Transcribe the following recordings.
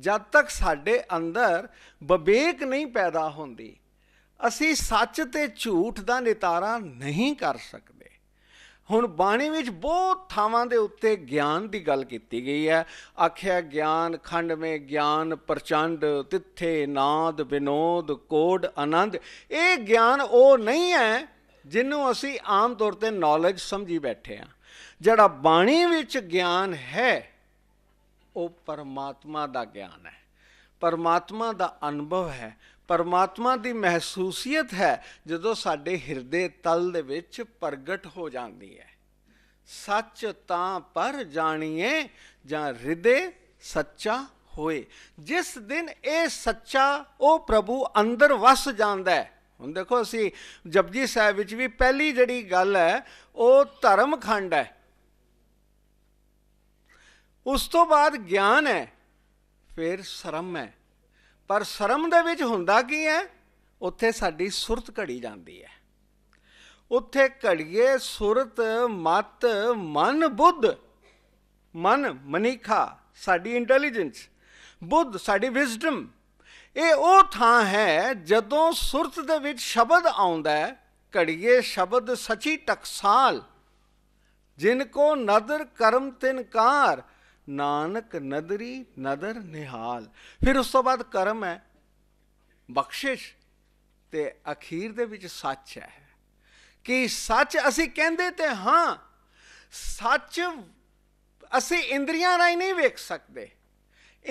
ਜਦ ਤੱਕ ਸਾਡੇ ਅੰਦਰ ਵਿਵੇਕ ਨਹੀਂ ਪੈਦਾ ਹੁੰਦੀ ਅਸੀਂ ਸੱਚ ਤੇ ਝੂਠ ਦਾ ਨਿਤਾਰਾ ਨਹੀਂ ਕਰ ਸਕਦੇ ਹੁਣ ਬਾਣੀ ਵਿੱਚ ਬਹੁਤ ਥਾਵਾਂ ਦੇ ਉੱਤੇ ਗਿਆਨ ਦੀ ਗੱਲ ਕੀਤੀ ਗਈ ਹੈ ਆਖਿਆ ਗਿਆਨ ਖੰਡ ਮੇ ਗਿਆਨ ਪ੍ਰਚੰਡ ਤਿੱਥੇ ਨਾਦ ਵਿਨੋਦ ਕੋਡ ਆਨੰਦ ਇਹ ਗਿਆਨ ਉਹ ਨਹੀਂ ਹੈ ਜਿਹਨੂੰ ਅਸੀਂ ਆਮ ਤੌਰ ਤੇ ਨੌਲੇਜ ਸਮਝੀ ਬੈਠੇ ਆ ਜਿਹੜਾ ਬਾਣੀ ਵਿੱਚ ਗਿਆਨ ਹੈ ਉਹ ਪਰਮਾਤਮਾ ਦਾ ਗਿਆਨ ਹੈ ਪਰਮਾਤਮਾ ਦਾ ਅਨੁਭਵ ਹੈ ਪਰਮਾਤਮਾ ਦੀ ਮਹਿਸੂਸੀਅਤ ਹੈ ਜਦੋਂ ਸਾਡੇ ਹਿਰਦੇ ਤਲ ਦੇ ਵਿੱਚ ਪ੍ਰਗਟ ਹੋ ਜਾਂਦੀ ਹੈ ਸੱਚ ਤਾਂ ਪਰ ਜਾਣੀਏ ਜਾਂ ਹਿਰਦੇ ਸੱਚਾ ਹੋਏ ਜਿਸ ਦਿਨ ਇਹ ਸੱਚਾ ਉਹ ਪ੍ਰਭੂ ਅੰਦਰ ਵਸ ਜਾਂਦਾ ਹੈ ਹੁਣ ਦੇਖੋ ਅਸੀਂ ਜਪਜੀ ਸਾਹਿਬ ਵਿੱਚ ਵੀ ਪਹਿਲੀ ਜਿਹੜੀ ਗੱਲ ਹੈ ਉਹ ਧਰਮ ਖੰਡ ਹੈ ਉਸ ਤੋਂ ਬਾਅਦ ਗਿਆਨ ਹੈ ਫਿਰ ਸ਼ਰਮ ਹੈ ਪਰ ਸ਼ਰਮ ਦੇ ਵਿੱਚ ਹੁੰਦਾ ਕੀ ਹੈ ਉੱਥੇ ਸਾਡੀ ਸੁਰਤ ਘੜੀ ਜਾਂਦੀ ਹੈ ਉੱਥੇ ਘੜੀਏ ਸੁਰਤ ਮਤ ਮਨ ਬੁੱਧ ਮਨ ਮਨੀਖਾ ਸਾਡੀ ਇੰਟੈਲੀਜੈਂਸ ਬੁੱਧ ਸਾਡੀ ਵਿਜ਼ਡਮ ਇਹ ਉਹ ਥਾਂ ਹੈ ਜਦੋਂ ਸੁਰਤ ਦੇ ਵਿੱਚ ਸ਼ਬਦ ਆਉਂਦਾ ਹੈ ਘੜੀਏ ਸ਼ਬਦ ਸਚੀ ਟਕਸਾਲ ਜਿਨ ਕੋ ਨਦਰ ਕਰਮ ਤਿਨਕਾਰ ਨਾਨਕ ਨਦਰੀ ਨਦਰ ਨਿਹਾਲ ਫਿਰ ਉਸ ਤੋਂ ਬਾਅਦ ਕਰਮ ਹੈ ਬਖਸ਼ਿਸ਼ ਤੇ ਅਖੀਰ ਦੇ ਵਿੱਚ ਸੱਚ ਹੈ ਕਿ ਸੱਚ ਅਸੀਂ ਕਹਿੰਦੇ ਤੇ ਹਾਂ ਸੱਚ ਅਸੀਂ ਇੰਦਰੀਆਂ ਰਾਹੀਂ ਨਹੀਂ ਵੇਖ ਸਕਦੇ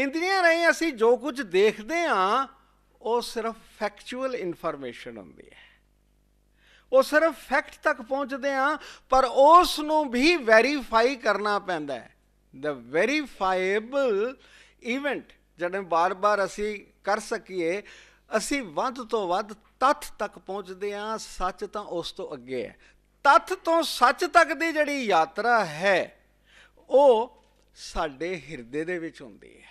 ਇੰਦਰੀਆਂ ਰਾਹੀਂ ਅਸੀਂ ਜੋ ਕੁਝ ਦੇਖਦੇ ਹਾਂ ਉਹ ਸਿਰਫ ਫੈਕਚੁਅਲ ਇਨਫੋਰਮੇਸ਼ਨ ਹੁੰਦੀ ਹੈ ਉਹ ਸਿਰਫ ਫੈਕਟ ਤੱਕ ਪਹੁੰਚਦੇ ਆ ਪਰ ਉਸ ਨੂੰ ਵੀ ਵੈਰੀਫਾਈ ਕਰਨਾ ਪੈਂਦਾ ਹੈ the verifiable event ਜਦੋਂ ਬਾਰ-ਬਾਰ ਅਸੀਂ ਕਰ ਸਕੀਏ ਅਸੀਂ ਵੱਧ ਤੋਂ ਵੱਧ ਤੱਥ ਤੱਕ ਪਹੁੰਚਦੇ ਹਾਂ ਸੱਚ ਤਾਂ ਉਸ ਤੋਂ ਅੱਗੇ ਹੈ ਤੱਥ ਤੋਂ ਸੱਚ ਤੱਕ ਦੀ ਜਿਹੜੀ ਯਾਤਰਾ ਹੈ ਉਹ ਸਾਡੇ ਹਿਰਦੇ ਦੇ ਵਿੱਚ ਹੁੰਦੀ ਹੈ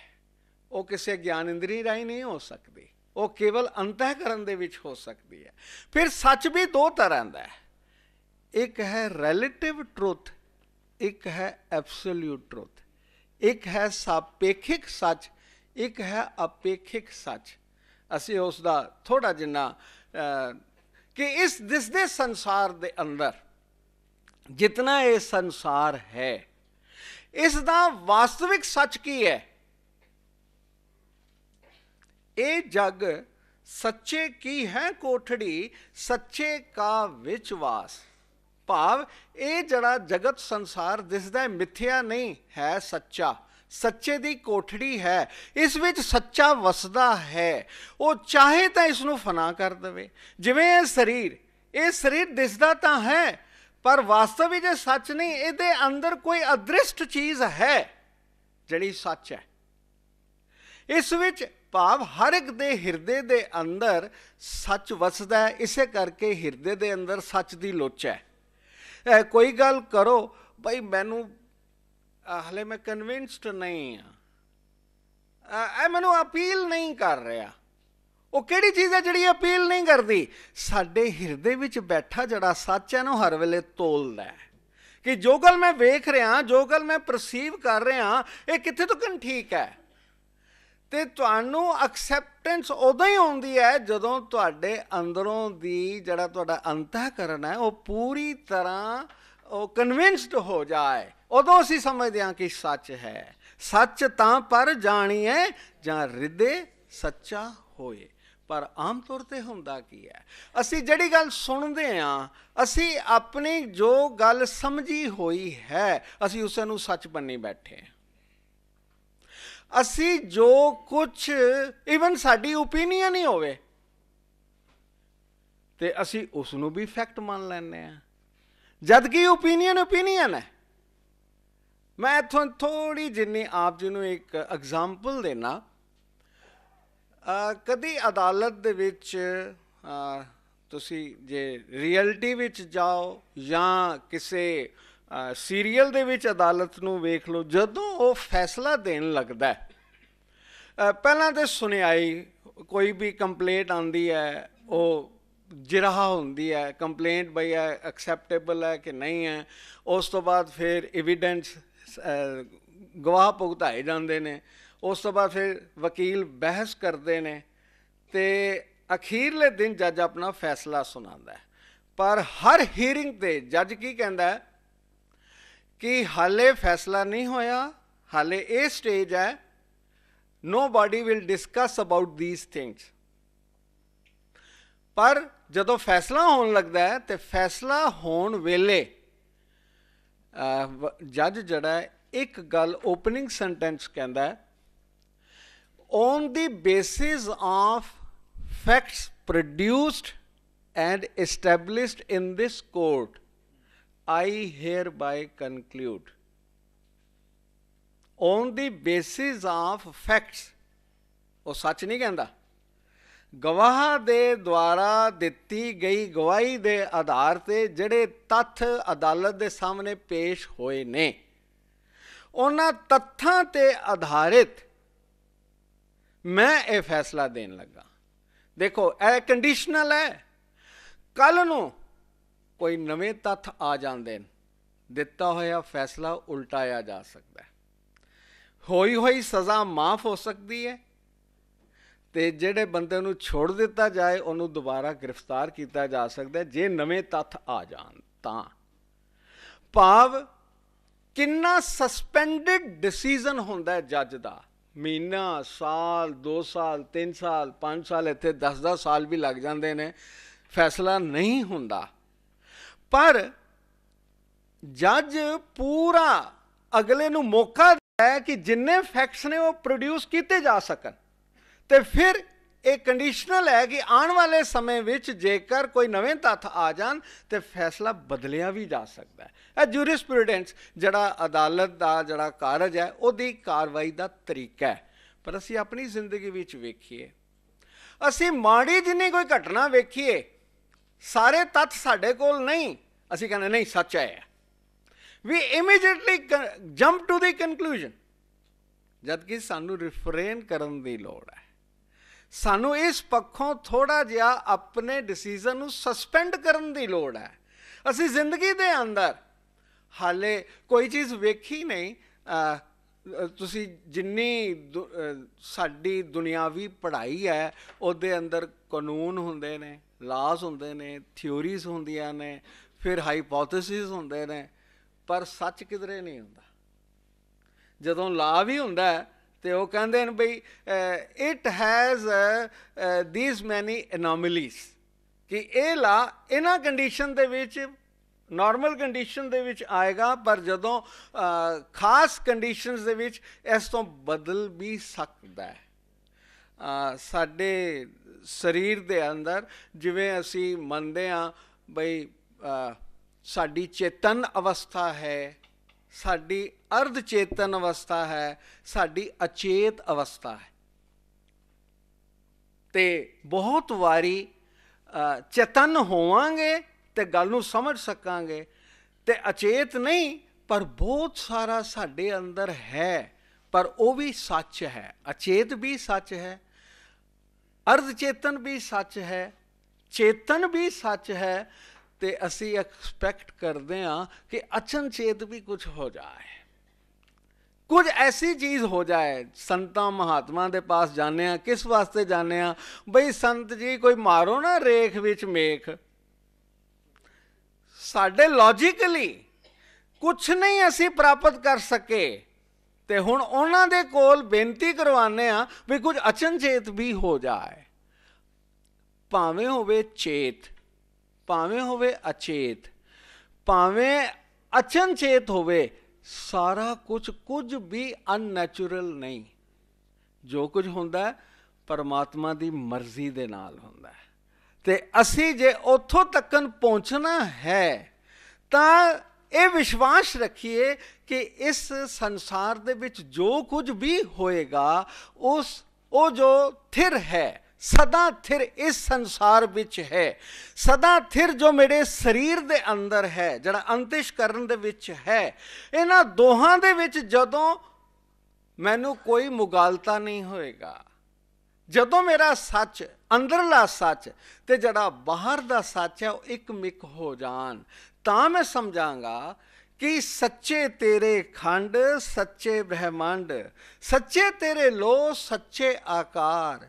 ਉਹ ਕਿਸੇ ਗਿਆਨ ਇੰਦਰੀ ਰਾਹੀਂ ਨਹੀਂ ਹੋ ਸਕਦੀ ਉਹ ਕੇਵਲ ਅੰਤਹਿਕਰਨ ਦੇ ਵਿੱਚ ਹੋ ਸਕਦੀ ਹੈ ਫਿਰ ਸੱਚ ਵੀ ਦੋ ਤਰ੍ਹਾਂ ਦਾ ਹੈ ਇੱਕ ਹੈ ਰਿਲੇਟਿਵ ਟਰੁੱਥ ਇੱਕ ਹੈ ਐਬਸੋਲਿਊਟ ਟਰੁੱਥ ਇੱਕ ਹੈ ਸਾਪੇਖਿਕ ਸੱਚ ਇੱਕ ਹੈ ਅਪੇਖਿਕ ਸੱਚ ਅਸੀਂ ਉਸ ਦਾ ਥੋੜਾ ਜਿੰਨਾ ਕਿ ਇਸ ਦਿਸ ਦੇ ਸੰਸਾਰ ਦੇ ਅੰਦਰ ਜਿਤਨਾ ਇਹ ਸੰਸਾਰ ਹੈ ਇਸ ਦਾ ਵਾਸਤਵਿਕ ਸੱਚ ਕੀ ਹੈ ਇਹ ਜਗ ਸੱਚੇ ਕੀ ਹੈ ਕੋਠੜੀ ਸੱਚੇ ਕਾ ਵਿੱਚ ਵਾਸ ਭਾਵ ਇਹ ਜਿਹੜਾ ਜਗਤ ਸੰਸਾਰ ਦਿਸਦਾ ਮਿੱਥਿਆ ਨਹੀਂ ਹੈ ਸੱਚਾ ਸੱਚੇ ਦੀ ਕੋਠੜੀ ਹੈ ਇਸ ਵਿੱਚ ਸੱਚਾ ਵਸਦਾ ਹੈ ਉਹ ਚਾਹੇ ਤਾਂ ਇਸ ਨੂੰ ਫਨਾ ਕਰ ਦੇਵੇ ਜਿਵੇਂ ਇਹ ਸਰੀਰ ਇਹ ਸਰੀਰ ਦਿਸਦਾ ਤਾਂ ਹੈ ਪਰ ਵਾਸਤਵ ਵਿੱਚ ਇਹ ਸੱਚ ਨਹੀਂ ਇਹਦੇ ਅੰਦਰ ਕੋਈ ਅਦ੍ਰਿਸ਼ਟ ਚੀਜ਼ ਹੈ ਜਿਹੜੀ ਸੱਚ ਹੈ ਇਸ ਵਿੱਚ ਭਾਵ ਹਰ ਇੱਕ ਦੇ ਹਿਰਦੇ ਦੇ ਅੰਦਰ ਸੱਚ ਵਸਦਾ ਹੈ ਇਸੇ ਕਰਕੇ ਹਿਰਦੇ ਦੇ ਅੰਦਰ ਸੱਚ ਦੀ ਲੋਚ ਹੈ ਕੋਈ ਗੱਲ ਕਰੋ ਭਾਈ ਮੈਨੂੰ ਹਲੇ ਮੈਂ ਕਨਵਿੰਸਡ ਨਹੀਂ ਆ ਐ ਮੈਨੂੰ ਅਪੀਲ ਨਹੀਂ ਕਰ ਰਿਹਾ ਉਹ ਕਿਹੜੀ ਚੀਜ਼ ਹੈ ਜਿਹੜੀ ਅਪੀਲ ਨਹੀਂ ਕਰਦੀ ਸਾਡੇ ਹਿਰਦੇ ਵਿੱਚ ਬੈਠਾ ਜਿਹੜਾ ਸੱਚ ਹੈ ਨਾ ਹਰ ਵੇਲੇ ਤੋਲਦਾ ਹੈ ਕਿ ਜੋ ਗੱਲ ਮੈਂ ਵੇਖ ਰਿਹਾ ਜੋ ਗੱਲ ਮੈਂ ਪਰਸੀਵ ਕਰ ਰਿਹਾ ਇਹ ਕਿੱਥੇ ਤੋਂ ਕਨ ਠੀਕ ਹੈ ਤੇ ਤੁਹਾਨੂੰ ਐਕਸੈਪਟੈਂਸ ਉਦੋਂ ਹੀ ਆਉਂਦੀ ਹੈ ਜਦੋਂ ਤੁਹਾਡੇ ਅੰਦਰੋਂ ਦੀ ਜਿਹੜਾ ਤੁਹਾਡਾ ਅੰਤःਕਰਨ ਹੈ ਉਹ ਪੂਰੀ ਤਰ੍ਹਾਂ ਉਹ ਕਨਵਿੰਸਡ ਹੋ ਜਾਏ ਉਦੋਂ ਅਸੀਂ ਸਮਝਦੇ ਹਾਂ ਕਿ ਸੱਚ ਹੈ ਸੱਚ ਤਾਂ ਪਰ ਜਾਣੀਏ ਜਾਂ ਰਿਦੇ ਸੱਚਾ ਹੋਏ ਪਰ ਆਮ ਤੌਰ ਤੇ ਹੁੰਦਾ ਕੀ ਹੈ ਅਸੀਂ ਜਿਹੜੀ ਗੱਲ ਸੁਣਦੇ ਆਂ ਅਸੀਂ ਆਪਣੀ ਜੋ ਗੱਲ ਸਮਝੀ ਹੋਈ ਹੈ ਅਸੀਂ ਉਸ ਨੂੰ ਸੱਚ ਬੰਨੀ ਬੈਠੇ ਅਸੀਂ ਜੋ ਕੁਝ ਇਵਨ ਸਾਡੀ ਓਪੀਨੀਅਨ ਹੀ ਹੋਵੇ ਤੇ ਅਸੀਂ ਉਸ ਨੂੰ ਵੀ ਫੈਕਟ ਮੰਨ ਲੈਂਦੇ ਆ ਜਦ ਕਿ ਓਪੀਨੀਅਨ ਓਪੀਨੀਅਨ ਹੈ ਮੈਂ ਤੁਹਾਨੂੰ ਥੋੜੀ ਜਿੰਨੀ ਆਪ ਜੀ ਨੂੰ ਇੱਕ ਐਗਜ਼ਾਮਪਲ ਦੇਣਾ ਕਦੀ ਅਦਾਲਤ ਦੇ ਵਿੱਚ ਤੁਸੀਂ ਜੇ ਰਿਐਲਿਟੀ ਵਿੱਚ ਜਾਓ ਜਾਂ ਕਿਸੇ ਸੀਰੀਅਲ ਦੇ ਵਿੱਚ ਅਦਾਲਤ ਨੂੰ ਵੇਖ ਲਓ ਜਦੋਂ ਉਹ ਫੈਸਲਾ ਦੇਣ ਲੱਗਦਾ ਪਹਿਲਾਂ ਤੇ ਸੁਣਾਈ ਕੋਈ ਵੀ ਕੰਪਲੇਂਟ ਆਂਦੀ ਹੈ ਉਹ ਜਿਰਾਹ ਹੁੰਦੀ ਹੈ ਕੰਪਲੇਂਟ ਬਈ ਹੈ ਐਕਸੈਪਟੇਬਲ ਹੈ ਕਿ ਨਹੀਂ ਹੈ ਉਸ ਤੋਂ ਬਾਅਦ ਫਿਰ ਐਵੀਡੈਂਸ ਗਵਾਹ ਪੁਗਤਾਏ ਜਾਂਦੇ ਨੇ ਉਸ ਤੋਂ ਬਾਅਦ ਫਿਰ ਵਕੀਲ ਬਹਿਸ ਕਰਦੇ ਨੇ ਤੇ ਅਖੀਰਲੇ ਦਿਨ ਜੱਜ ਆਪਣਾ ਫੈਸਲਾ ਸੁਣਾਉਂਦਾ ਹੈ ਪਰ ਹਰ ਹੀਅਰਿੰਗ ਤੇ ਜੱਜ ਕੀ ਕਹਿੰਦਾ ਹੈ ਕਿ ਹਾਲੇ ਫੈਸਲਾ ਨਹੀਂ ਹੋਇਆ ਹਾਲੇ ਇਹ ਸਟੇਜ ਹੈ nobody will discuss about these things ਪਰ ਜਦੋਂ ਫੈਸਲਾ ਹੋਣ ਲੱਗਦਾ ਹੈ ਤੇ ਫੈਸਲਾ ਹੋਣ ਵੇਲੇ ਜੱਜ ਜਿਹੜਾ ਇੱਕ ਗੱਲ ਓਪਨਿੰਗ ਸੈਂਟੈਂਸ ਕਹਿੰਦਾ ਹੈ on the basis of facts produced and established in this court I hereby conclude on the basis of facts ਉਹ ਸੱਚ ਨਹੀਂ ਕਹਿੰਦਾ ਗਵਾਹ ਦੇ ਦੁਆਰਾ ਦਿੱਤੀ ਗਈ ਗਵਾਹੀ ਦੇ ਆਧਾਰ ਤੇ ਜਿਹੜੇ ਤੱਥ ਅਦਾਲਤ ਦੇ ਸਾਹਮਣੇ ਪੇਸ਼ ਹੋਏ ਨੇ ਉਹਨਾਂ ਤੱਥਾਂ ਤੇ ਆਧਾਰਿਤ ਮੈਂ ਇਹ ਫੈਸਲਾ ਦੇਣ ਲੱਗਾ ਦੇਖੋ ਇਹ ਕੰਡੀਸ਼ਨਲ ਹੈ ਕੱਲ ਨੂੰ ਕੋਈ ਨਵੇਂ ਤੱਥ ਆ ਜਾਂਦੇ ਨੇ ਦਿੱਤਾ ਹੋਇਆ ਫੈਸਲਾ ਉਲਟਾਇਆ ਜਾ ਸਕਦਾ ਹੈ ਹੋਈ ਹੋਈ ਸਜ਼ਾ ਮਾਫ ਹੋ ਸਕਦੀ ਹੈ ਤੇ ਜਿਹੜੇ ਬੰਦੇ ਨੂੰ ਛੋੜ ਦਿੱਤਾ ਜਾਏ ਉਹਨੂੰ ਦੁਬਾਰਾ ਗ੍ਰਿਫਤਾਰ ਕੀਤਾ ਜਾ ਸਕਦਾ ਜੇ ਨਵੇਂ ਤੱਥ ਆ ਜਾਣ ਤਾਂ ਭਾਵ ਕਿੰਨਾ ਸਸਪੈਂਡਡ ਡਿਸੀਜਨ ਹੁੰਦਾ ਹੈ ਜੱਜ ਦਾ ਮਹੀਨਾ ਸਾਲ 2 ਸਾਲ 3 ਸਾਲ 5 ਸਾਲ ਇੱਥੇ 10-10 ਸਾਲ ਵੀ ਲੱਗ ਜਾਂਦੇ ਨੇ ਫੈਸਲਾ ਨਹੀਂ ਹੁੰਦਾ ਪਰ ਜੱਜ ਪੂਰਾ ਅਗਲੇ ਨੂੰ ਮੌਕਾ ਹੈ ਕਿ ਜਿੰਨੇ ਫੈਕਟਸ ਨੇ ਉਹ ਪ੍ਰੋਡਿਊਸ ਕੀਤੇ ਜਾ ਸਕਣ ਤੇ ਫਿਰ ਇਹ ਕੰਡੀਸ਼ਨਲ ਹੈ ਕਿ ਆਉਣ ਵਾਲੇ ਸਮੇਂ ਵਿੱਚ ਜੇਕਰ ਕੋਈ ਨਵੇਂ ਤੱਥ ਆ ਜਾਣ ਤੇ ਫੈਸਲਾ ਬਦਲਿਆ ਵੀ ਜਾ ਸਕਦਾ ਹੈ ਇਹ ਜੁਰਿਸਪ੍ਰੂਡੈਂਸ ਜਿਹੜਾ ਅਦਾਲਤ ਦਾ ਜਿਹੜਾ ਕਾਰਜ ਹੈ ਉਹਦੀ ਕਾਰਵਾਈ ਦਾ ਤਰੀਕਾ ਹੈ ਪਰ ਅਸੀਂ ਆਪਣੀ ਜ਼ਿੰਦਗੀ ਵਿੱਚ ਵੇਖੀਏ ਅਸੀਂ ਮਾੜੀ ਜਿੰਨੀ ਕੋਈ ਘਟਨਾ ਵੇਖੀਏ ਸਾਰੇ ਤੱਥ ਸਾਡੇ ਕੋਲ ਨਹੀਂ ਅਸੀਂ ਕਹਿੰਦੇ ਨਹੀਂ ਸੱਚ ਹੈ ਵੀ immediately jump to the conclusion ਜਦ ਕਿ ਸਾਨੂੰ ਰਿਫਰੇਨ ਕਰਨ ਦੀ ਲੋੜ ਹੈ ਸਾਨੂੰ ਇਸ ਪੱਖੋਂ ਥੋੜਾ ਜਿਹਾ ਆਪਣੇ ਡਿਸੀਜਨ ਨੂੰ ਸਸਪੈਂਡ ਕਰਨ ਦੀ ਲੋੜ ਹੈ ਅਸੀਂ ਜ਼ਿੰਦਗੀ ਦੇ ਅੰਦਰ ਹਾਲੇ ਕੋਈ ਚੀਜ਼ ਵੇਖੀ ਨਹੀਂ ਤੁਸੀਂ ਜਿੰਨੀ ਸਾਡੀ ਦੁਨਿਆਵੀ ਪੜ੍ਹਾਈ ਹੈ ਉਹਦੇ ਅੰਦਰ ਕਾਨੂੰਨ ਹੁੰਦੇ ਨੇ ਲਾਜ਼ ਹੁੰਦੇ ਨੇ ਥਿਉਰੀਜ਼ ਹੁੰਦੀਆਂ ਨੇ ਫਿਰ ਹਾਈਪੋਥੈਸਿਸ ਹੁੰਦੇ ਨੇ ਪਰ ਸੱਚ ਕਿਧਰੇ ਨਹੀਂ ਹੁੰਦਾ ਜਦੋਂ ਲਾ ਵੀ ਹੁੰਦਾ ਤੇ ਉਹ ਕਹਿੰਦੇ ਨੇ ਬਈ ਇਟ ਹੈਜ਼ ਥੀਸ ਮੈਨੀ ਅਨੋਮਲੀਜ਼ ਕਿ ਇਹ ਲਾ ਇਹਨਾਂ ਕੰਡੀਸ਼ਨ ਦੇ ਵਿੱਚ ਨਾਰਮਲ ਕੰਡੀਸ਼ਨ ਦੇ ਵਿੱਚ ਆਏਗਾ ਪਰ ਜਦੋਂ ਖਾਸ ਕੰਡੀਸ਼ਨਸ ਦੇ ਵਿੱਚ ਇਸ ਤੋਂ ਬਦਲ ਵੀ ਸਕਦਾ ਹੈ ਸਾਡੇ ਸਰੀਰ ਦੇ ਅੰਦਰ ਜਿਵੇਂ ਅਸੀਂ ਮੰਨਦੇ ਆ ਬਈ ਸਾਡੀ ਚੇਤਨ ਅਵਸਥਾ ਹੈ ਸਾਡੀ ਅਰਧ ਚੇਤਨ ਅਵਸਥਾ ਹੈ ਸਾਡੀ ਅਚੇਤ ਅਵਸਥਾ ਹੈ ਤੇ ਬਹੁਤ ਵਾਰੀ ਚੇਤਨ ਹੋਵਾਂਗੇ ਤੇ ਗੱਲ ਨੂੰ ਸਮਝ ਸਕਾਂਗੇ ਤੇ ਅਚੇਤ ਨਹੀਂ ਪਰ ਬਹੁਤ ਸਾਰਾ ਸਾਡੇ ਅੰਦਰ ਹੈ ਪਰ ਉਹ ਵੀ ਸੱਚ ਹੈ ਅਚੇਤ ਵੀ ਸੱਚ ਹੈ ਅਰਧ ਚੇਤਨ ਵੀ ਸੱਚ ਹੈ ਚੇਤਨ ਵੀ ਸੱਚ ਹੈ ਤੇ ਅਸੀਂ ਐਕਸਪੈਕਟ ਕਰਦੇ ਆ ਕਿ ਅਚਨ ਚੇਤ ਵੀ ਕੁਝ ਹੋ ਜਾਏ ਕੁਝ ਐਸੀ ਚੀਜ਼ ਹੋ ਜਾਏ ਸੰਤਾਂ ਮਹਾਤਮਾ ਦੇ ਪਾਸ ਜਾਂਦੇ ਆ ਕਿਸ ਵਾਸਤੇ ਜਾਂਦੇ ਆ ਬਈ ਸੰਤ ਜੀ ਕੋਈ ਮਾਰੋ ਨਾ ਰੇਖ ਵਿੱਚ ਮੇਖ ਸਾਡੇ ਲੌਜੀਕਲੀ ਕੁਝ ਨਹੀਂ ਅਸੀਂ ਪ੍ਰਾਪਤ ਕਰ ਸਕੇ ਤੇ ਹੁਣ ਉਹਨਾਂ ਦੇ ਕੋਲ ਬੇਨਤੀ ਕਰਵਾਨੇ ਆ ਵੀ ਕੁਝ ਅਚਨਚੇਤ ਵੀ ਹੋ ਜਾਏ ਭਾਵੇਂ ਹੋਵੇ ਚੇਤ ਭਾਵੇਂ ਹੋਵੇ ਅਚੇਤ ਭਾਵੇਂ ਅਚਨਚੇਤ ਹੋਵੇ ਸਾਰਾ ਕੁਝ ਕੁਝ ਵੀ ਅਨਨੈਚੁਰਲ ਨਹੀਂ ਜੋ ਕੁਝ ਹੁੰਦਾ ਹੈ ਪਰਮਾਤਮਾ ਦੀ ਮਰਜ਼ੀ ਦੇ ਨਾਲ ਹੁੰਦਾ ਹੈ ਤੇ ਅਸੀਂ ਜੇ ਉੱਥੋਂ ਤੱਕਨ ਪਹੁੰਚਣਾ ਹੈ ਤਾਂ ਇਹ ਵਿਸ਼ਵਾਸ ਰੱਖੀਏ ਕਿ ਇਸ ਸੰਸਾਰ ਦੇ ਵਿੱਚ ਜੋ ਕੁਝ ਵੀ ਹੋਏਗਾ ਉਸ ਉਹ ਜੋ ਥਿਰ ਹੈ ਸਦਾ ਥਿਰ ਇਸ ਸੰਸਾਰ ਵਿੱਚ ਹੈ ਸਦਾ ਥਿਰ ਜੋ ਮੇਰੇ ਸਰੀਰ ਦੇ ਅੰਦਰ ਹੈ ਜਿਹੜਾ ਅੰਤਿਸ਼ ਕਰਨ ਦੇ ਵਿੱਚ ਹੈ ਇਹਨਾਂ ਦੋਹਾਂ ਦੇ ਵਿੱਚ ਜਦੋਂ ਮੈਨੂੰ ਕੋਈ ਮੁਗਾਲਤਾ ਨਹੀਂ ਹੋਏਗਾ ਜਦੋਂ ਮੇਰਾ ਸੱਚ ਅੰਦਰਲਾ ਸੱਚ ਤੇ ਜਿਹੜਾ ਬਾਹਰ ਦਾ ਸੱਚ ਹੈ ਉਹ ਇੱਕ ਮਿਕ ਹੋ ਜਾਣ ਤਾਂ ਮੈਂ ਸਮਝਾਂਗਾ ਕਿ ਸੱਚੇ ਤੇਰੇ ਖੰਡ ਸੱਚੇ ਬ੍ਰਹਿਮੰਡ ਸੱਚੇ ਤੇਰੇ ਲੋ ਸੱਚੇ ਆਕਾਰ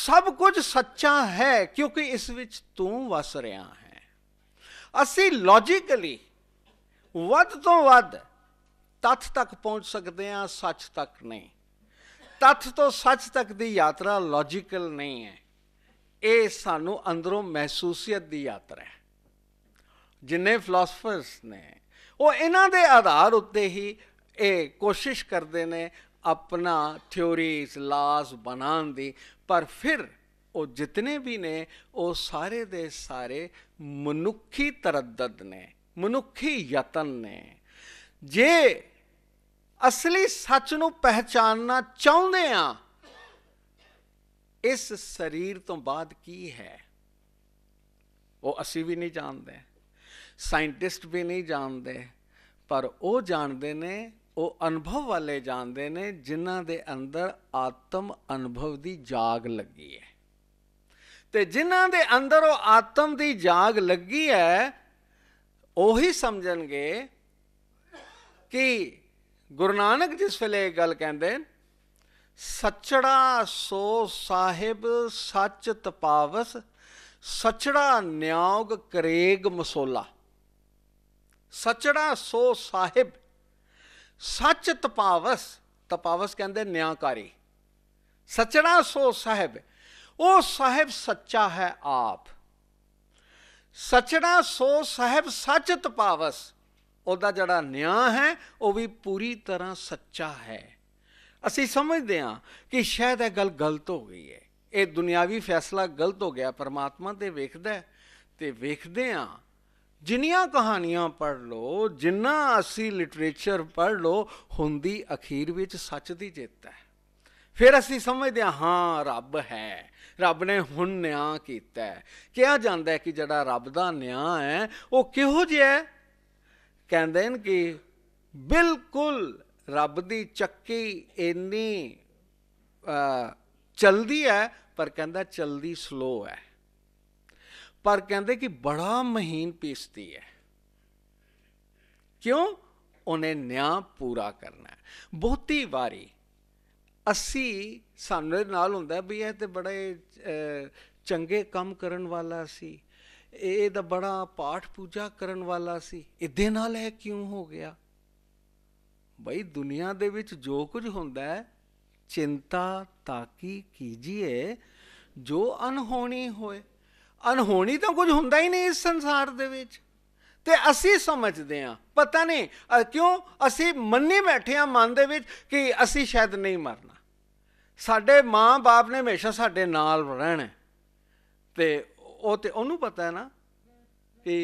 ਸਭ ਕੁਝ ਸੱਚਾ ਹੈ ਕਿਉਂਕਿ ਇਸ ਵਿੱਚ ਤੂੰ ਵਸ ਰਿਹਾ ਹੈ ਅਸੀਂ ਲੌਜੀਕਲੀ ਵੱਧ ਤੋਂ ਵੱਧ ਤੱਥ ਤੱਕ ਪਹੁੰਚ ਸਕਦੇ ਹਾਂ ਸੱਚ ਤੱਕ ਨਹੀਂ ਤੱਥ ਤੋਂ ਸੱਚ ਤੱਕ ਦੀ ਯਾਤਰਾ ਲੌਜੀਕਲ ਨਹੀਂ ਹੈ ਇਹ ਸਾਨੂੰ ਅੰਦਰੋਂ ਮਹਿਸੂਸੀਅਤ ਦੀ ਯਾਤਰਾ ਹੈ ਜਿੰਨੇ ਫਿਲਾਸਫਰਸ ਨੇ ਉਹ ਇਹਨਾਂ ਦੇ ਆਧਾਰ ਉੱਤੇ ਹੀ ਇਹ ਕੋਸ਼ਿਸ਼ ਕਰਦੇ ਨੇ ਆਪਣਾ ਥਿਉਰੀਜ਼ ਲਾਜ਼ ਬਣਾਉਣ ਦੀ ਪਰ ਫਿਰ ਉਹ ਜਿੰਨੇ ਵੀ ਨੇ ਉਹ ਸਾਰੇ ਦੇ ਸਾਰੇ ਮਨੁੱਖੀ ਤਰੱਦਦ ਨੇ ਮਨੁੱਖੀ ਯਤਨ ਨੇ ਜੇ ਅਸਲੀ ਸੱਚ ਨੂੰ ਪਹਿਚਾਨਣਾ ਚਾਹੁੰਦੇ ਆ ਇਸ ਸਰੀਰ ਤੋਂ ਬਾਅਦ ਕੀ ਹੈ ਉਹ ਅਸੀਂ ਵੀ ਨਹੀਂ ਜਾਣਦੇ ਸਾਇੰਟਿਸਟ ਵੀ ਨਹੀਂ ਜਾਣਦੇ ਪਰ ਉਹ ਜਾਣਦੇ ਨੇ ਉਹ ਅਨੁਭਵ ਵਾਲੇ ਜਾਣਦੇ ਨੇ ਜਿਨ੍ਹਾਂ ਦੇ ਅੰਦਰ ਆਤਮ ਅਨੁਭਵ ਦੀ ਜਾਗ ਲੱਗੀ ਹੈ ਤੇ ਜਿਨ੍ਹਾਂ ਦੇ ਅੰਦਰ ਉਹ ਆਤਮ ਦੀ ਜਾਗ ਲੱਗੀ ਹੈ ਉਹੀ ਸਮਝਣਗੇ ਕਿ ਗੁਰੂ ਨਾਨਕ ਜਿਸ ਵੇਲੇ ਗੱਲ ਕਹਿੰਦੇ ਸੱਚੜਾ ਸੋ ਸਾਹਿਬ ਸੱਚ ਤਪਾਵਸ ਸੱਚੜਾ ਨਿਆਉਗ ਕਰੇਗ ਮਸੋਲਾ ਸੱਚੜਾ ਸੋ ਸਾਹਿਬ ਸੱਚ ਤਪਾਵਸ ਤਪਾਵਸ ਕਹਿੰਦੇ ਨਿਆਂਕਾਰੀ ਸੱਚੜਾ ਸੋ ਸਾਹਿਬ ਉਹ ਸਾਹਿਬ ਸੱਚਾ ਹੈ ਆਪ ਸੱਚੜਾ ਸੋ ਸਾਹਿਬ ਸੱਚ ਤਪਾਵਸ ਉਹਦਾ ਜਿਹੜਾ ਨਿਆਂ ਹੈ ਉਹ ਵੀ ਪੂਰੀ ਤਰ੍ਹਾਂ ਸੱਚਾ ਹੈ ਅਸੀਂ ਸਮਝਦੇ ਹਾਂ ਕਿ ਸ਼ਾਇਦ ਇਹ ਗੱਲ ਗਲਤ ਹੋ ਗਈ ਹੈ ਇਹ ਦੁਨਿਆਵੀ ਫੈਸਲਾ ਗਲਤ ਹੋ ਗਿਆ ਪਰਮਾਤਮਾ ਤੇ ਵੇਖਦਾ ਤੇ ਵੇਖਦੇ ਹਾਂ ਜਿੰਨੀਆਂ ਕਹਾਣੀਆਂ ਪੜ ਲਓ ਜਿੰਨਾ ਅਸੀਂ ਲਿਟਰੇਚਰ ਪੜ ਲਓ ਹੁੰਦੀ ਅਖੀਰ ਵਿੱਚ ਸੱਚ ਦੀ ਜਿੱਤ ਹੈ ਫਿਰ ਅਸੀਂ ਸਮਝਦੇ ਹਾਂ ਹਾਂ ਰੱਬ ਹੈ ਰੱਬ ਨੇ ਹੁਣ ਨਿਆਂ ਕੀਤਾ ਹੈ ਕਿਹਾ ਜਾਂਦਾ ਹੈ ਕਿ ਜਿਹੜਾ ਰੱਬ ਦਾ ਨਿਆਂ ਹੈ ਉਹ ਕਿਹੋ ਜਿਹਾ ਹੈ ਕਹਿੰਦੇ ਨੇ ਕਿ ਬਿਲਕੁਲ ਰੱਬ ਦੀ ਚੱਕੀ ਇੰਨੀ ਚਲਦੀ ਹੈ ਪਰ ਕਹਿੰਦਾ ਚਲਦੀ ਸਲੋ ਹੈ ਪਰ ਕਹਿੰਦੇ ਕਿ ਬੜਾ ਮਹੀਨ ਪੀਸਦੀ ਹੈ ਕਿਉਂ ਉਹਨੇ ਨਿਆਂ ਪੂਰਾ ਕਰਨਾ ਬਹੁਤੀ ਵਾਰੀ ਅਸੀਂ ਸਾਨੂੰ ਨਾਲ ਹੁੰਦਾ ਵੀ ਇਹ ਤੇ ਬੜੇ ਚੰਗੇ ਕੰਮ ਕਰਨ ਵਾਲਾ ਸੀ ਇਹ ਤਾਂ ਬੜਾ ਪਾਠ ਪੂਜਾ ਕਰਨ ਵਾਲਾ ਸੀ ਇਦੇ ਨਾਲ ਇਹ ਕਿਉਂ ਹੋ ਗਿਆ ਬਈ ਦੁਨੀਆ ਦੇ ਵਿੱਚ ਜੋ ਕੁਝ ਹੁੰਦਾ ਹੈ ਚਿੰਤਾ ਤਾਕੀ ਕੀਜੀਏ ਜੋ ਅਨਹੋਣੀ ਹੋਏ ਅਨਹੋਣੀ ਤਾਂ ਕੁਝ ਹੁੰਦਾ ਹੀ ਨਹੀਂ ਇਸ ਸੰਸਾਰ ਦੇ ਵਿੱਚ ਤੇ ਅਸੀਂ ਸਮਝਦੇ ਆ ਪਤਾ ਨਹੀਂ ਕਿਉਂ ਅਸੀਂ ਮੰਨੀ ਬੈਠੇ ਆ ਮਨ ਦੇ ਵਿੱਚ ਕਿ ਅਸੀਂ ਸ਼ਾਇਦ ਨਹੀਂ ਮਰਨਾ ਸਾਡੇ ਮਾਂ-ਬਾਪ ਨੇ ਹਮੇਸ਼ਾ ਸਾਡੇ ਨਾਲ ਰਹਿਣਾ ਤੇ ਉਹ ਤੇ ਉਹਨੂੰ ਪਤਾ ਹੈ ਨਾ ਕਿ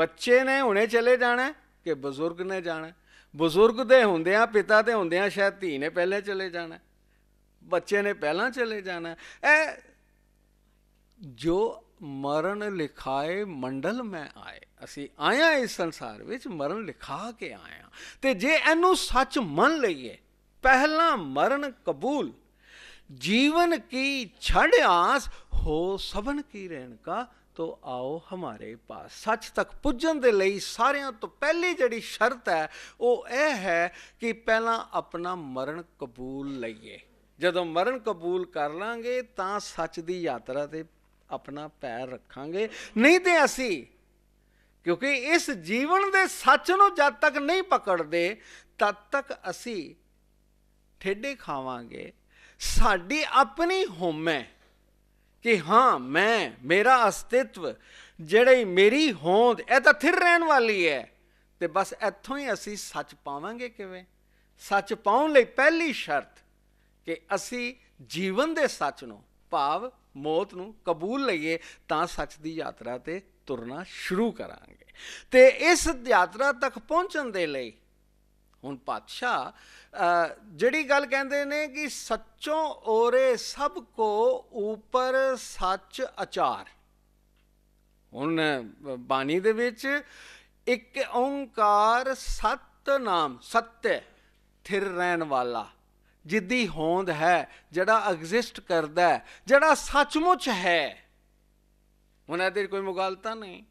ਬੱਚੇ ਨੇ ਹੁਣੇ ਚਲੇ ਜਾਣਾ ਕਿ ਬਜ਼ੁਰਗ ਨੇ ਜਾਣਾ ਬਜ਼ੁਰਗ ਦੇ ਹੁੰਦਿਆਂ ਪਿਤਾ ਦੇ ਹੁੰਦਿਆਂ ਸ਼ਾਇਦ ਧੀ ਨੇ ਪਹਿਲੇ ਚਲੇ ਜਾਣਾ ਬੱਚੇ ਨੇ ਪਹਿਲਾਂ ਚਲੇ ਜਾਣਾ ਇਹ ਜੋ ਮਰਨ ਲਿਖਾਏ ਮੰਡਲ ਮੈਂ ਆਏ ਅਸੀਂ ਆਇਆ ਇਸ ਸੰਸਾਰ ਵਿੱਚ ਮਰਨ ਲਿਖਾ ਕੇ ਆਇਆ ਤੇ ਜੇ ਇਹਨੂੰ ਸੱਚ ਮੰਨ ਲਈਏ ਪਹਿਲਾਂ ਮਰਨ ਕਬੂਲ ਜੀਵਨ ਕੀ ਛੜ ਆਸ ਹੋ ਸਭਨ ਕੀ ਰਹਿਣ ਕਾ ਤੋ ਆਓ ਹਮਾਰੇ ਪਾਸ ਸੱਚ ਤੱਕ ਪੁੱਜਣ ਦੇ ਲਈ ਸਾਰਿਆਂ ਤੋਂ ਪਹਿਲੀ ਜਿਹੜੀ ਸ਼ਰਤ ਹੈ ਉਹ ਇਹ ਹੈ ਕਿ ਪਹਿਲਾਂ ਆਪਣਾ ਮਰਨ ਕਬੂਲ ਲਈਏ ਜਦੋਂ ਮਰਨ ਕਬੂਲ ਕਰ ਲਾਂਗੇ ਤਾਂ ਸੱਚ ਦੀ ਯਾਤਰਾ ਤੇ ਆਪਣਾ ਪੈਰ ਰੱਖਾਂਗੇ ਨਹੀਂ ਤੇ ਅਸੀਂ ਕਿਉਂਕਿ ਇਸ ਜੀਵਨ ਦੇ ਸੱਚ ਨੂੰ ਜਦ ਤੱਕ ਨਹੀਂ ਪਕੜਦੇ ਤਦ ਤੱਕ ਅਸੀਂ ਠੇਡੇ ਖਾਵਾਂਗੇ ਸਾਡੀ ਆਪਣੀ ਹੈ ਕਿ ਹਾਂ ਮੈਂ ਮੇਰਾ ਅਸਤਿਤਵ ਜਿਹੜੀ ਮੇਰੀ ਹੋਂਦ ਇਹ ਤਾਂ ਥਿਰ ਰਹਿਣ ਵਾਲੀ ਹੈ ਤੇ ਬਸ ਇੱਥੋਂ ਹੀ ਅਸੀਂ ਸੱਚ ਪਾਵਾਂਗੇ ਕਿਵੇਂ ਸੱਚ ਪਾਉਣ ਲਈ ਪਹਿਲੀ ਸ਼ਰਤ ਕਿ ਅਸੀਂ ਜੀਵਨ ਦੇ ਸੱਚ ਨੂੰ ਭਾਵ ਮੌਤ ਨੂੰ ਕਬੂਲ ਲਈਏ ਤਾਂ ਸੱਚ ਦੀ ਯਾਤਰਾ ਤੇ ਤੁਰਨਾ ਸ਼ੁਰੂ ਕਰਾਂਗੇ ਤੇ ਇਸ ਯਾਤਰਾ ਤੱਕ ਪਹੁੰਚਣ ਦੇ ਲਈ ਹੁਣ ਪਾਤਸ਼ਾਹ ਜਿਹੜੀ ਗੱਲ ਕਹਿੰਦੇ ਨੇ ਕਿ ਸੱਚੋਂ ਔਰੇ ਸਭ ਕੋ ਉਪਰ ਸੱਚ ਅਚਾਰ ਹੁਣ ਬਾਣੀ ਦੇ ਵਿੱਚ ਇੱਕ ਓੰਕਾਰ ਸਤ ਨਾਮ ਸਤਿ ਥਿਰ ਰਹਿਣ ਵਾਲਾ ਜਿੱਦੀ ਹੋਂਦ ਹੈ ਜਿਹੜਾ ਐਗਜ਼ਿਸਟ ਕਰਦਾ ਹੈ ਜਿਹੜਾ ਸੱਚਮੁੱਚ ਹੈ ਉਹਨਾਂ ਦੇ ਕੋਈ ਮੁਗਾਲਤਾ ਨਹੀਂ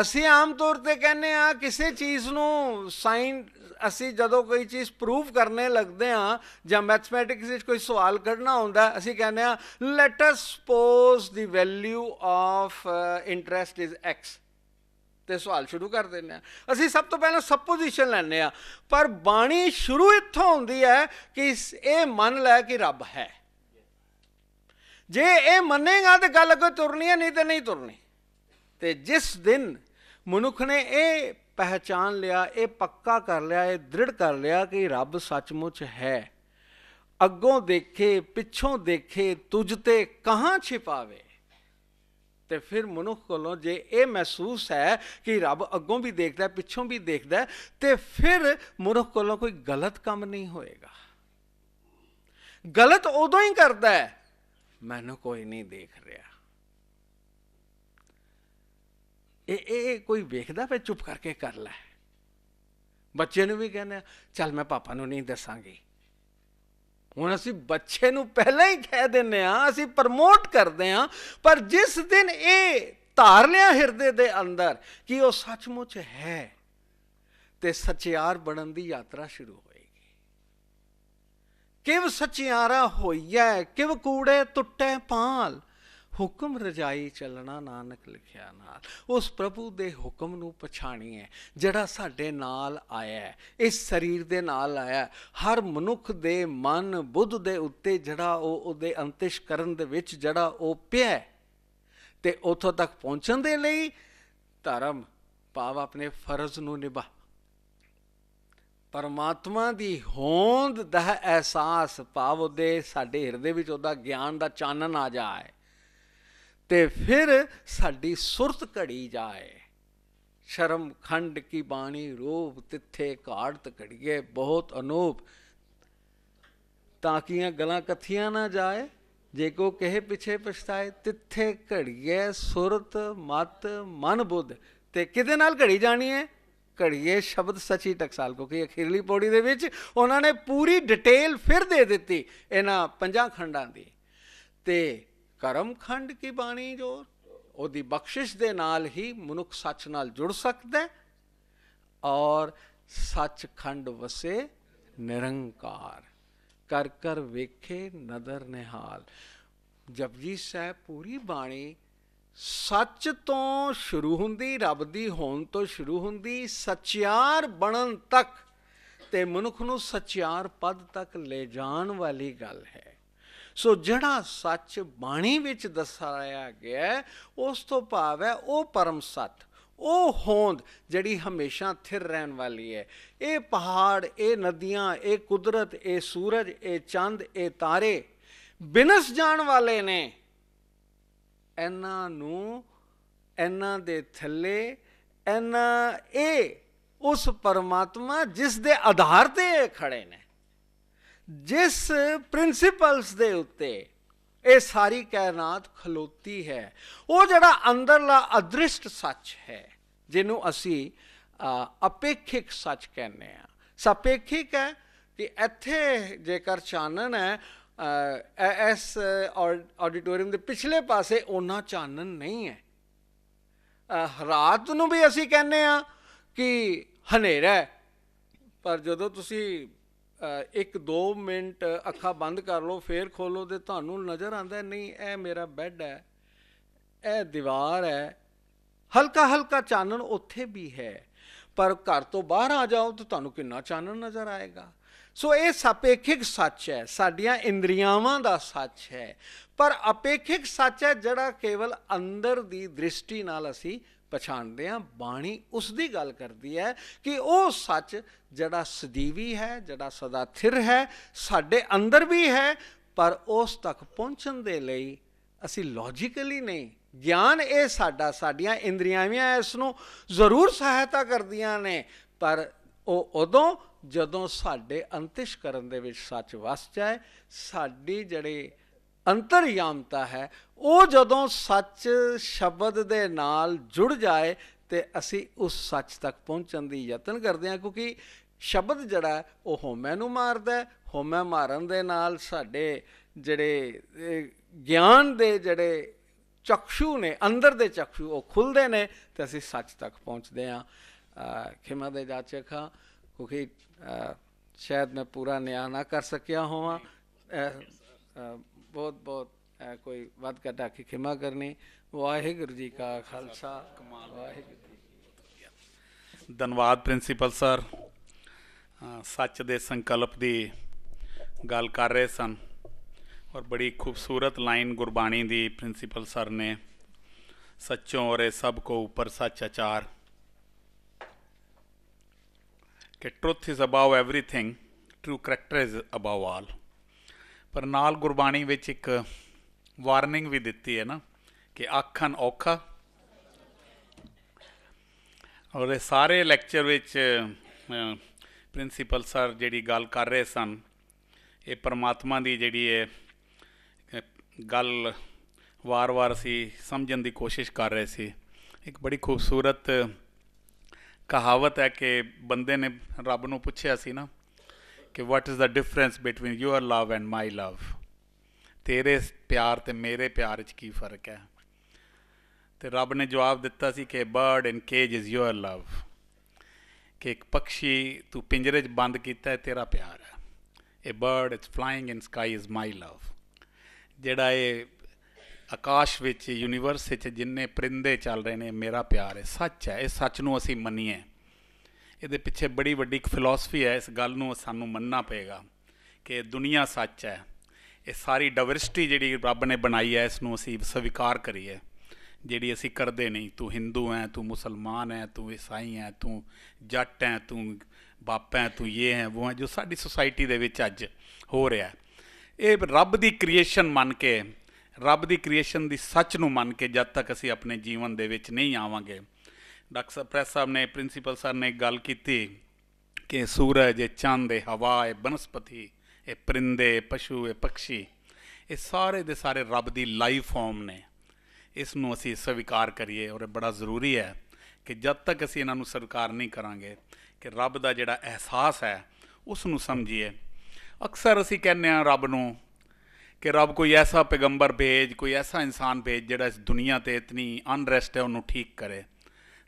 ਅਸੀਂ ਆਮ ਤੌਰ ਤੇ ਕਹਿੰਨੇ ਆ ਕਿਸੇ ਚੀਜ਼ ਨੂੰ ਸਾਇੰਸ ਅਸੀਂ ਜਦੋਂ ਕੋਈ ਚੀਜ਼ ਪ੍ਰੂਫ ਕਰਨੇ ਲੱਗਦੇ ਆ ਜਾਂ ਮੈਥਮੈਟਿਕਸ ਵਿੱਚ ਕੋਈ ਸਵਾਲ ਕਰਨਾ ਹੁੰਦਾ ਅਸੀਂ ਕਹਿੰਦੇ ਆ let us suppose the value of interest is x ਤੇ ਸਵਾਲ ਸ਼ੁਰੂ ਕਰ ਦਿੰਦੇ ਆ ਅਸੀਂ ਸਭ ਤੋਂ ਪਹਿਲਾਂ ਸਪੋਜੀਸ਼ਨ ਲੈਣੇ ਆ ਪਰ ਬਾਣੀ ਸ਼ੁਰੂ ਇੱਥੋਂ ਹੁੰਦੀ ਹੈ ਕਿ ਇਹ ਮੰਨ ਲੈ ਕਿ ਰੱਬ ਹੈ ਜੇ ਇਹ ਮੰਨੇਗਾ ਤੇ ਗੱਲ ਕੋਈ ਤੁਰਨੀ ਹੈ ਨਹੀਂ ਤੇ ਨਹੀਂ ਤੁਰਨੀ ਤੇ ਜਿਸ ਦਿਨ ਮਨੁੱਖ ਨੇ ਇਹ ਪਹਿਚਾਨ ਲਿਆ ਇਹ ਪੱਕਾ ਕਰ ਲਿਆ ਇਹ ਦ੍ਰਿੜ ਕਰ ਲਿਆ ਕਿ ਰੱਬ ਸੱਚਮੁੱਚ ਹੈ ਅੱਗੋਂ ਦੇਖੇ ਪਿੱਛੋਂ ਦੇਖੇ ਤੁਝ ਤੇ ਕਹਾਂ ਛਿਪਾਵੇ ਤੇ ਫਿਰ ਮਨੁੱਖ ਕੋਲੋਂ ਜੇ ਇਹ ਮਹਿਸੂਸ ਹੈ ਕਿ ਰੱਬ ਅੱਗੋਂ ਵੀ ਦੇਖਦਾ ਹੈ ਪਿੱਛੋਂ ਵੀ ਦੇਖਦਾ ਹੈ ਤੇ ਫਿਰ ਮਨੁੱਖ ਕੋਲੋਂ ਕੋਈ ਗਲਤ ਕੰਮ ਨਹੀਂ ਹੋਏਗਾ ਗਲਤ ਉਦੋਂ ਹੀ ਕਰਦਾ ਹੈ ਮੈਨੂੰ ਕੋਈ ਨਹੀਂ ਦੇਖ ਰਿਹਾ ਇਹ ਇਹ ਕੋਈ ਵੇਖਦਾ ਫੇ ਚੁੱਪ ਕਰਕੇ ਕਰ ਲੈ ਬੱਚੇ ਨੂੰ ਵੀ ਕਹਿੰਦੇ ਚੱਲ ਮੈਂ ਪਾਪਾ ਨੂੰ ਨਹੀਂ ਦੱਸਾਂਗੀ ਹੁਣ ਅਸੀਂ ਬੱਚੇ ਨੂੰ ਪਹਿਲਾਂ ਹੀ ਕਹਿ ਦਿੰਨੇ ਆ ਅਸੀਂ ਪ੍ਰਮੋਟ ਕਰਦੇ ਆ ਪਰ ਜਿਸ ਦਿਨ ਇਹ ਧਾਰ ਲਿਆ ਹਿਰਦੇ ਦੇ ਅੰਦਰ ਕਿ ਉਹ ਸੱਚਮੁੱਚ ਹੈ ਤੇ ਸਚਿਆਰ ਬਣਨ ਦੀ ਯਾਤਰਾ ਸ਼ੁਰੂ ਹੋਏਗੀ ਕਿਵ ਸਚਿਆਰਾ ਹੋਈਐ ਕਿਵ ਕੂੜੇ ਟੁੱਟੇ ਪਾਲ ਹੁਕਮ ਰਜਾਈ ਚੱਲਣਾ ਨਾਨਕ ਲਿਖਿਆ ਨਾਲ ਉਸ ਪ੍ਰਭੂ ਦੇ ਹੁਕਮ ਨੂੰ ਪਛਾਣੀਏ ਜਿਹੜਾ ਸਾਡੇ ਨਾਲ ਆਇਆ ਇਸ ਸਰੀਰ ਦੇ ਨਾਲ ਆਇਆ ਹਰ ਮਨੁੱਖ ਦੇ ਮਨ ਬੁੱਧ ਦੇ ਉੱਤੇ ਜਿਹੜਾ ਉਹ ਉਹਦੇ ਅੰਤਿਸ਼ ਕਰਨ ਦੇ ਵਿੱਚ ਜਿਹੜਾ ਉਹ ਪਿਆ ਤੇ ਉਥੋਂ ਤੱਕ ਪਹੁੰਚਣ ਦੇ ਲਈ ਧਰਮ ਪਾਵ ਆਪਣੇ ਫਰਜ਼ ਨੂੰ ਨਿਭਾ ਪਰਮਾਤਮਾ ਦੀ ਹੋਂਦ ਦਾ ਅਹਿਸਾਸ ਪਾਵ ਉਹਦੇ ਸਾਡੇ ਹਿਰਦੇ ਵਿੱਚ ਉਹਦਾ ਗਿਆਨ ਦਾ ਚਾਨਣ ਆ ਜਾਏ ਤੇ ਫਿਰ ਸਾਡੀ ਸੁਰਤ ਘੜੀ ਜਾਏ ਸ਼ਰਮ ਖੰਡ ਕੀ ਬਾਣੀ ਰੂਪ ਤਿੱਥੇ ਘਾੜਤ ਘੜੀਏ ਬਹੁਤ ਅਨੂਪ ਤਾਂ ਕਿ ਗਲਾਂ ਕਥੀਆਂ ਨਾ ਜਾਏ ਜੇ ਕੋ ਕਹੇ ਪਿਛੇ ਪਛਤਾਏ ਤਿੱਥੇ ਘੜੀਏ ਸੁਰਤ ਮਤ ਮਨ ਬੁੱਧ ਤੇ ਕਿਦੇ ਨਾਲ ਘੜੀ ਜਾਣੀ ਹੈ ਘੜੀਏ ਸ਼ਬਦ ਸੱਚੀ ਟਕਸਾਲ ਕੋ ਕਿ ਅਖੀਰਲੀ ਪੌੜੀ ਦੇ ਵਿੱਚ ਉਹਨਾਂ ਨੇ ਪੂਰੀ ਡਿਟੇਲ ਫਿਰ ਦੇ ਦਿੱਤੀ ਇਹਨਾਂ ਪੰਜਾਂ ਖੰਡਾਂ ਦੀ ਤੇ ਕਰਮਖੰਡ ਕੀ ਬਾਣੀ ਜੋ ਉਹਦੀ ਬਖਸ਼ਿਸ਼ ਦੇ ਨਾਲ ਹੀ ਮਨੁੱਖ ਸੱਚ ਨਾਲ ਜੁੜ ਸਕਦਾ ਹੈ ਔਰ ਸੱਚਖੰਡ ਵਸੇ ਨਿਰੰਕਾਰ ਕਰ ਕਰ ਵੇਖੇ ਨਦਰ ਨਿਹਾਲ ਜਪਜੀ ਸਾਹਿਬ ਪੂਰੀ ਬਾਣੀ ਸੱਚ ਤੋਂ ਸ਼ੁਰੂ ਹੁੰਦੀ ਰੱਬ ਦੀ ਹੋਣ ਤੋਂ ਸ਼ੁਰੂ ਹੁੰਦੀ ਸਚਿਆਰ ਬਣਨ ਤੱਕ ਤੇ ਮਨੁੱਖ ਨੂੰ ਸਚਿਆਰ ਪਦ ਤੱਕ ਲੈ ਜਾਣ ਵਾਲੀ ਗੱਲ ਹੈ ਸੋ ਜਿਹੜਾ ਸੱਚ ਬਾਣੀ ਵਿੱਚ ਦੱਸਾਇਆ ਗਿਆ ਉਸ ਤੋਂ ਭਾਵ ਹੈ ਉਹ ਪਰਮ ਸਤ ਉਹ ਹੋਂਦ ਜਿਹੜੀ ਹਮੇਸ਼ਾ ਥਿਰ ਰਹਿਣ ਵਾਲੀ ਹੈ ਇਹ ਪਹਾੜ ਇਹ ਨਦੀਆਂ ਇਹ ਕੁਦਰਤ ਇਹ ਸੂਰਜ ਇਹ ਚੰਦ ਇਹ ਤਾਰੇ ਬਿਨਸ ਜਾਣ ਵਾਲੇ ਨੇ ਇਹਨਾਂ ਨੂੰ ਇਹਨਾਂ ਦੇ ਥੱਲੇ ਇਹਨਾਂ ਇਹ ਉਸ ਪਰਮਾਤਮਾ ਜਿਸ ਦੇ ਆਧਾਰ ਤੇ ਖੜੇ ਨੇ ਜਿਸ ਪ੍ਰਿੰਸੀਪਲਸ ਦੇ ਉੱਤੇ ਇਹ ਸਾਰੀ ਕਾਇਨਾਤ ਖਲੋਤੀ ਹੈ ਉਹ ਜਿਹੜਾ ਅੰਦਰਲਾ ਅਦ੍ਰਿਸ਼ਟ ਸੱਚ ਹੈ ਜਿਹਨੂੰ ਅਸੀਂ ਅਪੇਖਿਕ ਸੱਚ ਕਹਿੰਦੇ ਆ ਸਪੇਖਿਕ ਹੈ ਕਿ ਇੱਥੇ ਜੇਕਰ ਚਾਨਣ ਹੈ ਐਸ ਆਡੀਟੋਰੀਅਮ ਦੇ ਪਿਛਲੇ ਪਾਸੇ ਉਹਨਾਂ ਚਾਨਣ ਨਹੀਂ ਹੈ ਰਾਤ ਨੂੰ ਵੀ ਅਸੀਂ ਕਹਿੰਦੇ ਆ ਕਿ ਹਨੇਰਾ ਪਰ ਜਦੋਂ ਤੁਸੀਂ ਇੱਕ 2 ਮਿੰਟ ਅੱਖਾਂ ਬੰਦ ਕਰ ਲਓ ਫੇਰ ਖੋਲੋ ਤੇ ਤੁਹਾਨੂੰ ਨਜ਼ਰ ਆਂਦਾ ਨਹੀਂ ਇਹ ਮੇਰਾ ਬੈੱਡ ਹੈ ਇਹ ਦੀਵਾਰ ਹੈ ਹਲਕਾ ਹਲਕਾ ਚਾਨਣ ਉੱਥੇ ਵੀ ਹੈ ਪਰ ਘਰ ਤੋਂ ਬਾਹਰ ਆ ਜਾਓ ਤਾਂ ਤੁਹਾਨੂੰ ਕਿੰਨਾ ਚਾਨਣ ਨਜ਼ਰ ਆਏਗਾ ਸੋ ਇਹ ਸਾਪੇਖਿਕ ਸੱਚ ਹੈ ਸਾਡੀਆਂ ਇੰਦਰੀਆਵਾਂ ਦਾ ਸੱਚ ਹੈ ਪਰ ਅਪੇਖਿਕ ਸੱਚ ਹੈ ਜਿਹੜਾ ਕੇਵਲ ਅੰਦਰ ਦੀ ਦ੍ਰਿਸ਼ਟੀ ਨਾਲ ਅਸੀਂ ਪਛਾਣਦੇ ਆ ਬਾਣੀ ਉਸ ਦੀ ਗੱਲ ਕਰਦੀ ਹੈ ਕਿ ਉਹ ਸੱਚ ਜਿਹੜਾ ਸਦੀਵੀ ਹੈ ਜਿਹੜਾ ਸਦਾ ਥਿਰ ਹੈ ਸਾਡੇ ਅੰਦਰ ਵੀ ਹੈ ਪਰ ਉਸ ਤੱਕ ਪਹੁੰਚਣ ਦੇ ਲਈ ਅਸੀਂ ਲੌਜੀਕਲੀ ਨਹੀਂ ਗਿਆਨ ਇਹ ਸਾਡਾ ਸਾਡੀਆਂ ਇੰਦਰੀਆਂ ਵੀ ਇਸ ਨੂੰ ਜ਼ਰੂਰ ਸਹਾਇਤਾ ਕਰਦੀਆਂ ਨੇ ਪਰ ਉਹ ਉਦੋਂ ਜਦੋਂ ਸਾਡੇ ਅੰਤਿਸ਼ ਕਰਨ ਦੇ ਵਿੱਚ ਸੱਚ ਵਸ ਜਾਏ ਸਾਡੀ ਜਿਹੜੇ ਅੰਤਰਯਾਮਤਾ ਹੈ ਉਹ ਜਦੋਂ ਸੱਚ ਸ਼ਬਦ ਦੇ ਨਾਲ ਜੁੜ ਜਾਏ ਤੇ ਅਸੀਂ ਉਸ ਸੱਚ ਤੱਕ ਪਹੁੰਚਣ ਦੀ ਯਤਨ ਕਰਦੇ ਹਾਂ ਕਿਉਂਕਿ ਸ਼ਬਦ ਜਿਹੜਾ ਉਹ ਹਉਮੈ ਨੂੰ ਮਾਰਦਾ ਹਉਮੈ ਮਾਰਨ ਦੇ ਨਾਲ ਸਾਡੇ ਜਿਹੜੇ ਗਿਆਨ ਦੇ ਜਿਹੜੇ ਚਕਸ਼ੂ ਨੇ ਅੰਦਰ ਦੇ ਚਕਸ਼ੂ ਉਹ ਖੁੱਲਦੇ ਨੇ ਤੇ ਅਸੀਂ ਸੱਚ ਤੱਕ ਪਹੁੰਚਦੇ ਹਾਂ ਖਿਮਾ ਦੇ ਜਾਚਖਾ ਕਿਉਂਕਿ ਸ਼ਾਇਦ ਮੈਂ ਪੂਰਾ ਨਿਆਂ ਨਾ ਕਰ ਸਕਿਆ ਹੋਵਾਂ ਬਹੁਤ ਬਹੁਤ ਕੋਈ ਵੱਧ ਘਟਾ ਕੇ ਖਿਮਾ ਕਰਨੀ ਵਾਹਿਗੁਰੂ ਜੀ ਕਾ ਖਾਲਸਾ ਕਮਾਲ ਵਾਹਿਗੁਰੂ ਧੰਨਵਾਦ ਪ੍ਰਿੰਸੀਪਲ ਸਰ ਸੱਚ ਦੇ ਸੰਕਲਪ ਦੀ ਗੱਲ ਕਰ ਰਹੇ ਸਨ ਔਰ ਬੜੀ ਖੂਬਸੂਰਤ ਲਾਈਨ ਗੁਰਬਾਣੀ ਦੀ ਪ੍ਰਿੰਸੀਪਲ ਸਰ ਨੇ ਸੱਚੋਂ ਔਰੇ ਸਭ ਕੋ ਉੱਪਰ ਸੱਚ ਆਚਾਰ ਕਿ truth is above everything true character is above all ਪਰ ਨਾਲ ਗੁਰਬਾਣੀ ਵਿੱਚ ਇੱਕ ਵਾਰਨਿੰਗ ਵੀ ਦਿੱਤੀ ਹੈ ਨਾ ਕਿ ਆਖਣ ਔਖਾ ਔਰ ਇਹ ਸਾਰੇ ਲੈਕਚਰ ਵਿੱਚ ਪ੍ਰਿੰਸੀਪਲ ਸਰ ਜਿਹੜੀ ਗੱਲ ਕਰ ਰਹੇ ਸਨ ਇਹ ਪਰਮਾਤਮਾ ਦੀ ਜਿਹੜੀ ਹੈ ਗੱਲ ਵਾਰ-ਵਾਰ ਸੀ ਸਮਝਣ ਦੀ ਕੋਸ਼ਿਸ਼ ਕਰ ਰਹੇ ਸੀ ਇੱਕ ਬੜੀ ਖੂਬਸੂਰਤ ਕਹਾਵਤ ਹੈ ਕਿ ਬੰਦੇ ਨੇ ਰੱਬ ਨੂੰ ਪੁੱਛਿਆ ਸੀ ਨਾ ਕਿ what is the difference between your love and my love ਤੇਰੇ ਪਿਆਰ ਤੇ ਮੇਰੇ ਪਿਆਰ 'ਚ ਕੀ ਫਰਕ ਹੈ ਤੇ ਰੱਬ ਨੇ ਜਵਾਬ ਦਿੱਤਾ ਸੀ ਕਿ bird in cage is your love ਕਿ ਇੱਕ ਪੰਛੀ ਤੂੰ ਪਿੰਜਰੇ 'ਚ ਬੰਦ ਕੀਤਾ ਹੈ ਤੇਰਾ ਪਿਆਰ ਹੈ ਇਹ bird it's flying in sky is my love ਜਿਹੜਾ ਇਹ ਆਕਾਸ਼ ਵਿੱਚ ਯੂਨੀਵਰਸ ਵਿੱਚ ਜਿੰਨੇ ਪਰਿੰਦੇ ਚੱਲ ਰਹੇ ਨੇ ਮੇਰਾ ਪਿਆਰ ਹੈ ਸੱਚ ਹੈ ਇਹ ਸੱਚ ਨੂੰ ਅਸੀਂ ਮੰਨੀਏ ਇਹਦੇ ਪਿੱਛੇ ਬੜੀ ਵੱਡੀ ਇੱਕ ਫਿਲਾਸਫੀ ਹੈ ਇਸ ਗੱਲ ਨੂੰ ਸਾਨੂੰ ਮੰਨਣਾ ਪਏਗਾ ਕਿ ਦੁਨੀਆ ਸੱਚ ਹੈ ਇਹ ਸਾਰੀ ਡਾਇਵਰਸਿਟੀ ਜਿਹੜੀ ਰੱਬ ਨੇ ਬਣਾਈ ਹੈ ਇਸ ਨੂੰ ਅਸੀਂ ਸਵੀਕਾਰ ਕਰੀਏ ਜਿਹੜੀ ਅਸੀਂ ਕਰਦੇ ਨਹੀਂ ਤੂੰ Hindu ਹੈ ਤੂੰ ਮੁਸਲਮਾਨ ਹੈ ਤੂੰ ਈਸਾਈ ਹੈ ਤੂੰ ਜੱਟ ਹੈ ਤੂੰ ਬਾਪਾ ਹੈ ਤੂੰ ਇਹ ਹੈ ਉਹ ਹੈ ਜੋ ਸਾਡੀ ਸੋਸਾਇਟੀ ਦੇ ਵਿੱਚ ਅੱਜ ਹੋ ਰਿਹਾ ਹੈ ਇਹ ਰੱਬ ਦੀ ਕ੍ਰੀਏਸ਼ਨ ਮੰਨ ਕੇ ਰੱਬ ਦੀ ਕ੍ਰੀਏਸ਼ਨ ਦੀ ਸੱਚ ਨੂੰ ਮੰਨ ਕੇ ਜਦ ਤੱਕ ਅਸੀਂ ਆਪਣੇ ਜੀਵਨ ਦੇ ਵਿੱਚ ਨਹੀਂ ਆਵਾਂਗੇ ਡਾਕਟਰ ਸਾਹਿਬ ਪ੍ਰੈਸ ਸਾਹਿਬ ਨੇ ਪ੍ਰਿੰਸੀਪਲ ਸਰ ਨੇ ਗੱਲ ਕੀਤੀ ਕਿ ਸੂਰਜ ਇਹ ਚੰਦ ਇਹ ਹਵਾ ਇਹ ਬਨਸਪਤੀ ਇਹ ਪਰਿੰਦੇ ਪਸ਼ੂ ਇਹ ਪੰਛੀ ਇਹ ਸਾਰੇ ਦੇ ਸਾਰੇ ਰੱਬ ਦੀ ਲਾਈਫ ਫਾਰਮ ਨੇ ਇਸ ਨੂੰ ਅਸੀਂ ਸਵੀਕਾਰ ਕਰੀਏ ਔਰ ਇਹ ਬੜਾ ਜ਼ਰੂਰੀ ਹੈ ਕਿ ਜਦ ਤੱਕ ਅਸੀਂ ਇਹਨਾਂ ਨੂੰ ਸਵੀਕਾਰ ਨਹੀਂ ਕਰਾਂਗੇ ਕਿ ਰੱਬ ਦਾ ਜਿਹੜਾ ਅਹਿਸਾਸ ਹੈ ਉਸ ਨੂੰ ਸਮਝੀਏ ਅਕਸਰ ਅਸੀਂ ਕਹਿੰਦੇ ਆ ਰੱਬ ਨੂੰ ਕਿ ਰੱਬ ਕੋਈ ਐਸਾ ਪੈਗੰਬਰ ਭੇਜ ਕੋਈ ਐਸਾ ਇਨਸਾਨ ਭੇਜ ਜਿਹੜਾ ਇਸ ਦੁਨੀਆ ਤੇ ਇਤਨੀ ਅਨਰੈਸਟ ਹੈ ਉਹਨੂੰ ਠੀਕ ਕਰੇ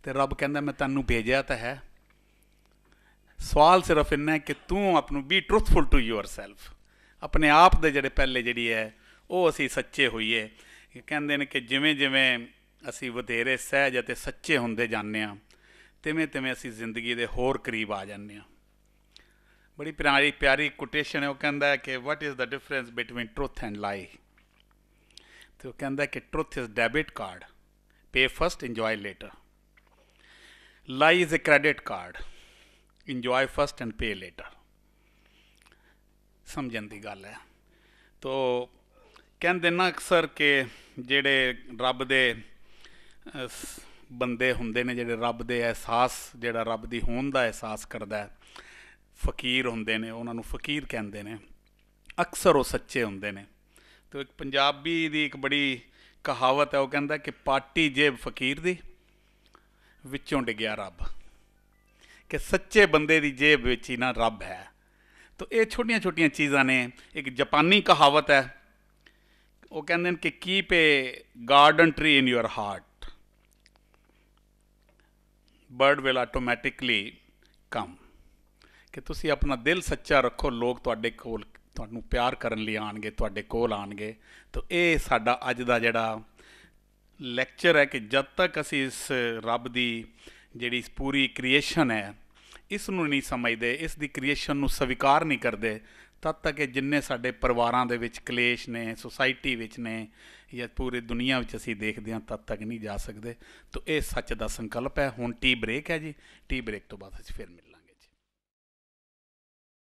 ਤੇ ਰੱਬ ਕਹਿੰਦਾ ਮੈਂ ਤੈਨੂੰ ਭੇਜਿਆ ਤਾਂ ਹੈ ਸਵਾਲ ਸਿਰਫ ਇੰਨਾ ਹੈ ਕਿ ਤੂੰ ਆਪਣੂ ਨੂੰ ਬੀ ਟਰੂਥਫੁਲ ਟੂ ਯੋਰਸੈਲਫ ਆਪਣੇ ਆਪ ਦੇ ਜਿਹੜੇ ਪਹਿਲੇ ਜਿਹੜੀ ਹੈ ਉਹ ਅਸੀਂ ਸੱਚੇ ਹੋਈਏ ਕਹਿੰਦੇ ਨੇ ਕਿ ਜਿਵੇਂ ਜਿਵੇਂ ਅਸੀਂ ਵਧੇਰੇ ਸਹਿਜ ਅਤੇ ਸੱਚੇ ਹੁੰਦੇ ਜਾਂਦੇ ਆ ਤਿਵੇਂ ਤਿਵੇਂ ਅਸੀਂ ਜ਼ਿੰਦਗੀ ਦੇ ਹੋਰ ਕਰੀਬ ਆ ਜਾਂਦੇ ਆ ਬੜੀ ਪਿਆਰੀ ਪਿਆਰੀ ਕੋਟੇਸ਼ਨ ਹੈ ਉਹ ਕਹਿੰਦਾ ਕਿ what is the difference between truth and lie ਤੇ ਉਹ ਕਹਿੰਦਾ ਕਿ truth is debit card pay first enjoy later Lie is a credit card. Enjoy first and pay later. ਸਮਝਣ ਦੀ ਗੱਲ ਹੈ ਤੋ ਕਹਿੰਦੇ ਨਾ ਅਕਸਰ ਕਿ ਜਿਹੜੇ ਰੱਬ ਦੇ ਬੰਦੇ ਹੁੰਦੇ ਨੇ ਜਿਹੜੇ ਰੱਬ ਦੇ ਅਹਿਸਾਸ ਜਿਹੜਾ ਰੱਬ ਦੀ ਹੋਂਦ ਦਾ ਅਹਿਸਾਸ ਕਰਦਾ ਹੈ ਫਕੀਰ ਹੁੰਦੇ ਨੇ ਉਹਨਾਂ ਨੂੰ ਫਕੀਰ ਕਹਿੰਦੇ ਨੇ ਅਕਸਰ ਉਹ ਸੱਚੇ ਹੁੰਦੇ ਨੇ ਤੇ ਇੱਕ ਪੰਜਾਬੀ ਦੀ ਇੱਕ ਬੜੀ ਕਹਾਵਤ ਹੈ ਉਹ ਕਹਿੰਦਾ ਕਿ ਪਾਟੀ ਜੇਬ ਫਕੀਰ ਦੀ ਵਿੱਚੋਂ ਡਿੱਗਿਆ ਰੱਬ ਕਿ ਸੱਚੇ ਬੰਦੇ ਦੀ ਜੇਬ ਵਿੱਚ ਹੀ ਨਾ ਰੱਬ ਹੈ ਤਾਂ ਇਹ ਛੋਟੀਆਂ-ਛੋਟੀਆਂ ਚੀਜ਼ਾਂ ਨੇ ਇੱਕ ਜਾਪਾਨੀ ਕਹਾਵਤ ਹੈ ਉਹ ਕਹਿੰਦੇ ਨੇ ਕਿ keep a garden tree in your heart bird will automatically come ਕਿ ਤੁਸੀਂ ਆਪਣਾ ਦਿਲ ਸੱਚਾ ਰੱਖੋ ਲੋਕ ਤੁਹਾਡੇ ਕੋਲ ਤੁਹਾਨੂੰ ਪਿਆਰ ਕਰਨ ਲਈ ਆਣਗੇ ਤੁਹਾਡੇ ਕੋਲ ਆਣਗੇ ਤਾਂ ਇਹ ਸਾਡਾ ਅੱਜ ਦਾ ਜਿਹੜਾ ਲੈਕਚਰ ਹੈ ਕਿ ਜਦ ਤੱਕ ਅਸੀਂ ਇਸ ਰੱਬ ਦੀ ਜਿਹੜੀ ਪੂਰੀ ਕ੍ਰੀਏਸ਼ਨ ਹੈ ਇਸ ਨੂੰ ਨਹੀਂ ਸਮਝਦੇ ਇਸ ਦੀ ਕ੍ਰੀਏਸ਼ਨ ਨੂੰ ਸਵੀਕਾਰ ਨਹੀਂ ਕਰਦੇ ਤਦ ਤੱਕ ਇਹ ਜਿੰਨੇ ਸਾਡੇ ਪਰਿਵਾਰਾਂ ਦੇ ਵਿੱਚ ਕਲੇਸ਼ ਨੇ ਸੋਸਾਇਟੀ ਵਿੱਚ ਨੇ ਜਾਂ ਪੂਰੀ ਦੁਨੀਆ ਵਿੱਚ ਅਸੀਂ ਦੇਖਦੇ ਹਾਂ ਤਦ ਤੱਕ ਨਹੀਂ ਜਾ ਸਕਦੇ ਤੋਂ ਇਹ ਸੱਚ ਦਾ ਸੰਕਲਪ ਹੈ ਹੁਣ ਟੀ ਬ੍ਰੇਕ ਹੈ ਜੀ ਟੀ ਬ੍ਰੇਕ ਤੋਂ ਬਾਅਦ ਅਸੀਂ ਫਿਰ ਮਿਲਾਂਗੇ